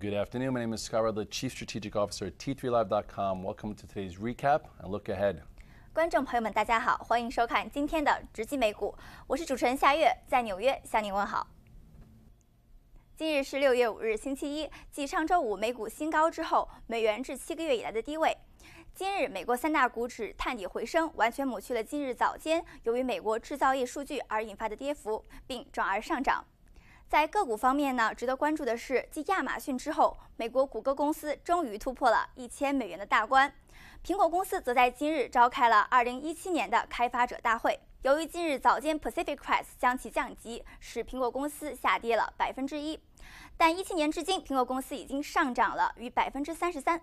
Good afternoon, my name is s c a Redler, Chief Strategic Officer at T3Live.com. Welcome to today's recap and look ahead. 观众朋友们，大家好，欢迎收看今天的直击美股。我是主持人夏月，在纽约向您问好。今日是六月五日，星期一，继上周五美股新高之后，美元至七个月以来的低位。今日美国三大股指探底回升，完全抹去了今日早间由于美国制造业数据而引发的跌幅，并转而上涨。在个股方面呢，值得关注的是，继亚马逊之后，美国谷歌公司终于突破了一千美元的大关。苹果公司则在今日召开了二零一七年的开发者大会。由于今日早间 Pacific Crest 将其降级，使苹果公司下跌了百分之一，但一七年至今，苹果公司已经上涨了逾百分之三十三。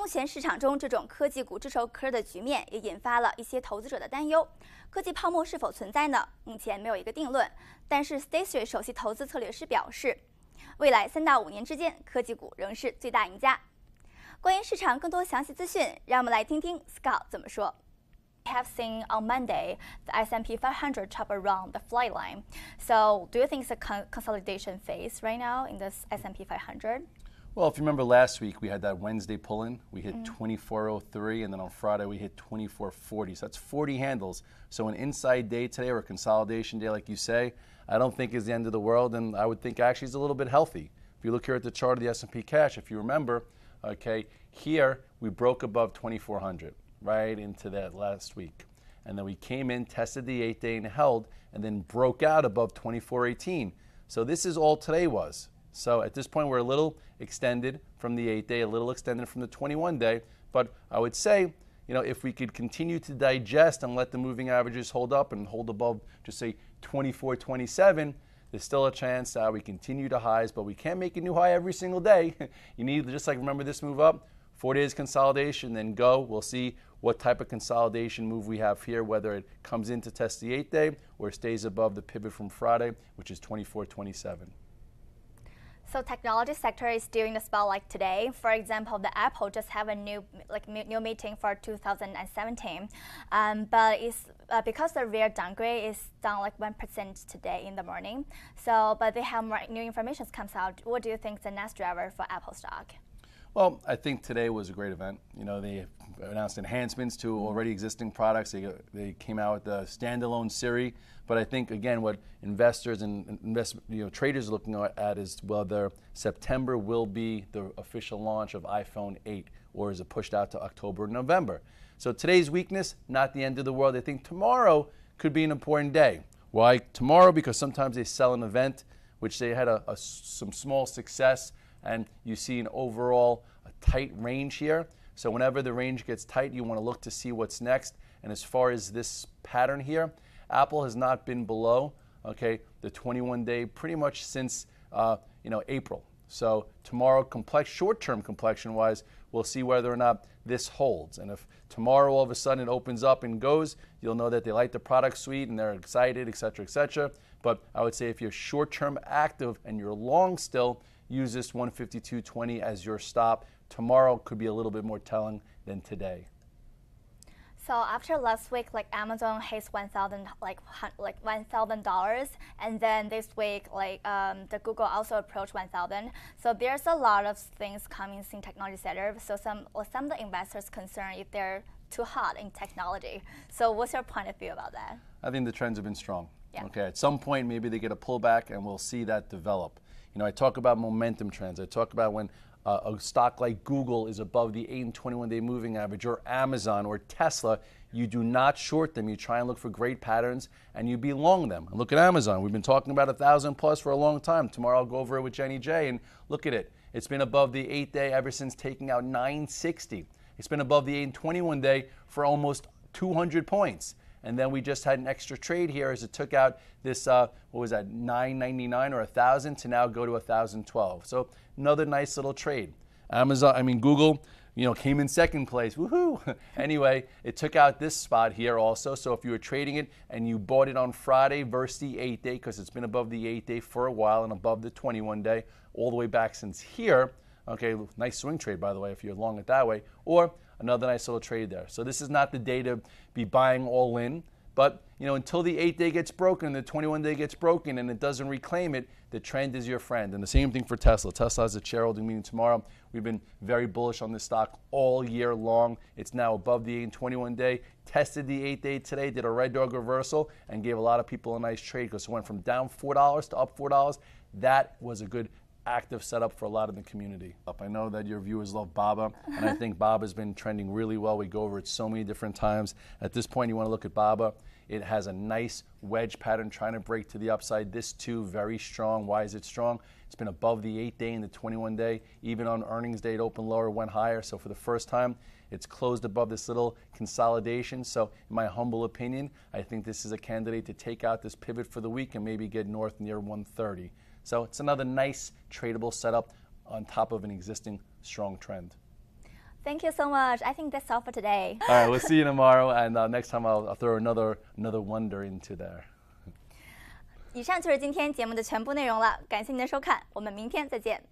目前市场中这种科技股炙手可热的局面，也引发了一些投资者的担忧。科技泡沫是否存在呢？目前没有一个定论。但是，Stacey 首席投资策略师表示，未来三到五年之间，科技股仍是最大赢家。关于市场更多详细资讯，让我们来听听 Scott 怎么说。Have seen on Monday the S&P 500 chop around the f l h t line. So, do you think it's a consolidation phase right now in this S&P 500? Well, if you remember last week, we had that Wednesday pull in. We hit mm. 2403, and then on Friday, we hit 2440. So that's 40 handles. So, an inside day today or a consolidation day, like you say, I don't think is the end of the world. And I would think actually it's a little bit healthy. If you look here at the chart of the S&P cash, if you remember, okay, here we broke above 2400 right into that last week. And then we came in, tested the 8 day and held and then broke out above 2418. So this is all today was. So at this point, we're a little extended from the eight day, a little extended from the 21 day. But I would say, you know, if we could continue to digest and let the moving averages hold up and hold above, just say 24, 27, there's still a chance that we continue to highs, but we can't make a new high every single day. you need just like remember this move up, four days consolidation, then go. We'll see what type of consolidation move we have here, whether it comes in to test the eight day or stays above the pivot from Friday, which is 24, 27. So technology sector is doing the spotlight today. For example, the Apple just have a new like new meeting for 2017, um, but it's uh, because the real downgrade is down like one percent today in the morning. So, but they have more new information comes out. What do you think the next driver for Apple stock? Well, I think today was a great event. You know, they announced enhancements to mm-hmm. already existing products. They, they came out with the standalone Siri, but I think again, what investors and invest, you know, traders are looking at is whether September will be the official launch of iPhone 8, or is it pushed out to October, or November? So today's weakness, not the end of the world. I think tomorrow could be an important day. Why tomorrow? Because sometimes they sell an event, which they had a, a some small success and you see an overall tight range here. So whenever the range gets tight, you want to look to see what's next. And as far as this pattern here, Apple has not been below, okay, the 21-day pretty much since, uh, you know, April. So tomorrow, complex, short-term complexion-wise, we'll see whether or not this holds. And if tomorrow all of a sudden it opens up and goes, you'll know that they like the product suite and they're excited, et cetera, et cetera. But I would say if you're short-term active and you're long still, use this 152.20 as your stop. Tomorrow could be a little bit more telling than today. So after last week, like Amazon hits one thousand, like like one thousand dollars, and then this week, like um, the Google also approached one thousand. So there's a lot of things coming in technology sector. So some some of the investors concerned if they're too hot in technology. So what's your point of view about that? I think the trends have been strong. Yeah. Okay, at some point maybe they get a pullback, and we'll see that develop. You know, I talk about momentum trends. I talk about when uh, a stock like Google is above the 8 and 21 day moving average, or Amazon or Tesla. You do not short them. You try and look for great patterns and you be long them. And look at Amazon. We've been talking about a thousand plus for a long time. Tomorrow I'll go over it with Jenny J and look at it. It's been above the eight day ever since taking out 960. It's been above the 8 and 21 day for almost 200 points. And then we just had an extra trade here as it took out this, uh, what was that, 999 or 1000 to now go to 1012. So another nice little trade. Amazon, I mean, Google, you know, came in second place. Woohoo! anyway, it took out this spot here also. So if you were trading it and you bought it on Friday versus the eight day, because it's been above the eight day for a while and above the 21 day, all the way back since here. Okay, nice swing trade, by the way, if you're long it that way. Or Another nice little trade there. So this is not the day to be buying all in. But you know, until the eight day gets broken, the 21 day gets broken, and it doesn't reclaim it, the trend is your friend. And the same thing for Tesla. Tesla has a shareholding meeting tomorrow. We've been very bullish on this stock all year long. It's now above the 8 and 21 day. Tested the eight day today, did a red dog reversal, and gave a lot of people a nice trade because it went from down four dollars to up four dollars. That was a good active setup for a lot of the community. I know that your viewers love Baba, and I think Baba has been trending really well. We go over it so many different times. At this point, you want to look at Baba. It has a nice wedge pattern trying to break to the upside. This too, very strong. Why is it strong? It's been above the 8 day and the 21 day. Even on earnings day, it opened lower, went higher. So for the first time, it's closed above this little consolidation. So, in my humble opinion, I think this is a candidate to take out this pivot for the week and maybe get north near 130. So it's another nice tradable setup on top of an existing strong trend. Thank you so much. I think that's all for today. All right, we'll see you tomorrow, and uh, next time I'll, I'll, throw another another wonder into there. 以上就是今天节目的全部内容了，感谢您的收看，我们明天再见。